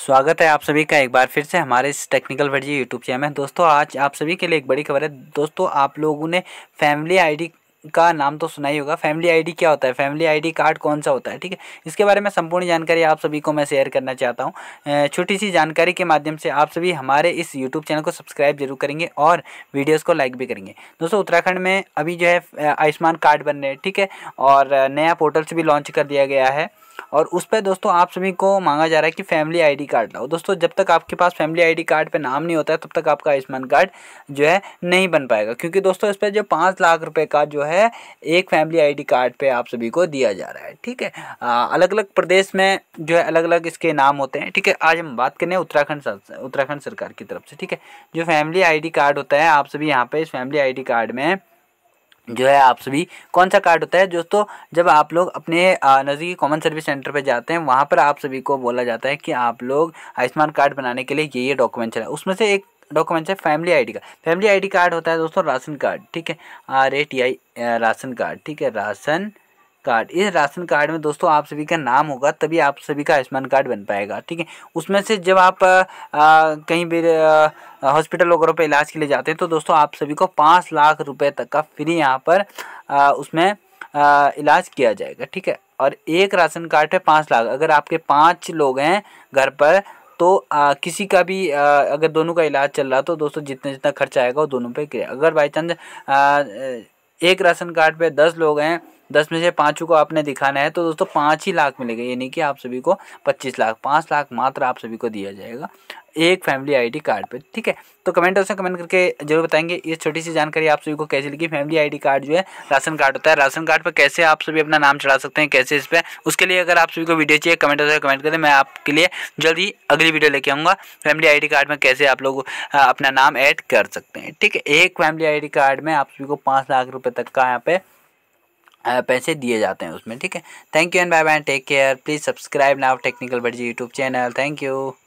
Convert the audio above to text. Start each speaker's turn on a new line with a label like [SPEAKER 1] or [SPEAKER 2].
[SPEAKER 1] स्वागत है आप सभी का एक बार फिर से हमारे इस टेक्निकल वर्जी यूट्यूब चैनल में दोस्तों आज आप सभी के लिए एक बड़ी खबर है दोस्तों आप लोगों ने फैमिली आईडी का नाम तो सुना ही होगा फैमिली आईडी क्या होता है फैमिली आईडी कार्ड कौन सा होता है ठीक है इसके बारे में संपूर्ण जानकारी आप सभी को मैं शेयर करना चाहता हूँ छोटी सी जानकारी के माध्यम से आप सभी हमारे इस यूट्यूब चैनल को सब्सक्राइब जरूर करेंगे और वीडियोस को लाइक भी करेंगे दोस्तों उत्तराखंड में अभी जो है आयुष्मान कार्ड बन रहे हैं ठीक है और नया पोर्टल्स भी लॉन्च कर दिया गया है और उस पर दोस्तों आप सभी को मांगा जा रहा है कि फैमिली आईडी कार्ड लाओ दोस्तों जब तक आपके पास फैमिली आईडी कार्ड पे नाम नहीं होता है तब तक आपका आयुष्मान कार्ड जो है नहीं बन पाएगा क्योंकि दोस्तों इस पर जो पाँच लाख रुपये का जो है एक फैमिली आईडी कार्ड पे आप सभी को दिया जा रहा है ठीक है अलग अलग प्रदेश में जो है अलग अलग इसके नाम होते हैं ठीक है आज हम बात करें उत्तराखंड उत्तराखंड सरकार की तरफ से ठीक है जो फैमिली आई कार्ड होता है आप सभी यहाँ पर इस फैमिली आई कार्ड में जो है आप सभी कौन सा कार्ड होता है दोस्तों जब आप लोग अपने नज़दीकी कॉमन सर्विस सेंटर पर जाते हैं वहाँ पर आप सभी को बोला जाता है कि आप लोग आयुष्मान कार्ड बनाने के लिए ये ये डॉक्यूमेंट चला उसमें से एक डॉक्यूमेंट है फैमिली आईडी का फैमिली आईडी कार्ड होता है दोस्तों राशन कार्ड ठीक है R A T I ration card ठीक है राशन कार्ड इस राशन कार्ड में दोस्तों आप सभी का नाम होगा तभी आप सभी का आयुष्मान कार्ड बन पाएगा ठीक है उसमें से जब आप आ, कहीं भी हॉस्पिटल वगैरह पर इलाज के लिए जाते हैं तो दोस्तों आप सभी को पाँच लाख रुपए तक का फ्री यहाँ पर आ, उसमें आ, इलाज किया जाएगा ठीक है और एक राशन कार्ड पे पाँच लाख अगर आपके पाँच लोग हैं घर पर तो आ, किसी का भी आ, अगर दोनों का इलाज चल रहा तो दोस्तों जितना जितना खर्चा आएगा वो दोनों पे अगर बाई चांस एक राशन कार्ड पे दस लोग हैं दस में से पांचों को आपने दिखाना है तो दोस्तों पाँच ही लाख मिलेगा यानी कि आप सभी को पच्चीस लाख पाँच लाख मात्र आप सभी को दिया जाएगा एक फैमिली आईडी कार्ड पे ठीक है तो कमेंट उसमें कमेंट करके जरूर बताएंगे ये छोटी सी जानकारी आप सभी को कैसे लगी फैमिली आईडी कार्ड जो है राशन कार्ड होता है राशन कार्ड पर कैसे आप सभी अपना नाम चढ़ा सकते हैं कैसे इस पर उसके लिए अगर आप सभी को वीडियो चाहिए कमेंट उसमें कमेंट करें मैं आपके लिए जल्द ही अगली वीडियो लेके आऊँगा फैमिली आई कार्ड में कैसे आप लोग अपना नाम ऐड कर सकते हैं ठीक है एक फैमिली आई कार्ड में आप सभी को पाँच लाख रुपये तक का यहाँ पे पैसे दिए जाते हैं उसमें ठीक है thank you and bye bye take care please subscribe now technical बर्जी यूट्यूब चैनल थैंक यू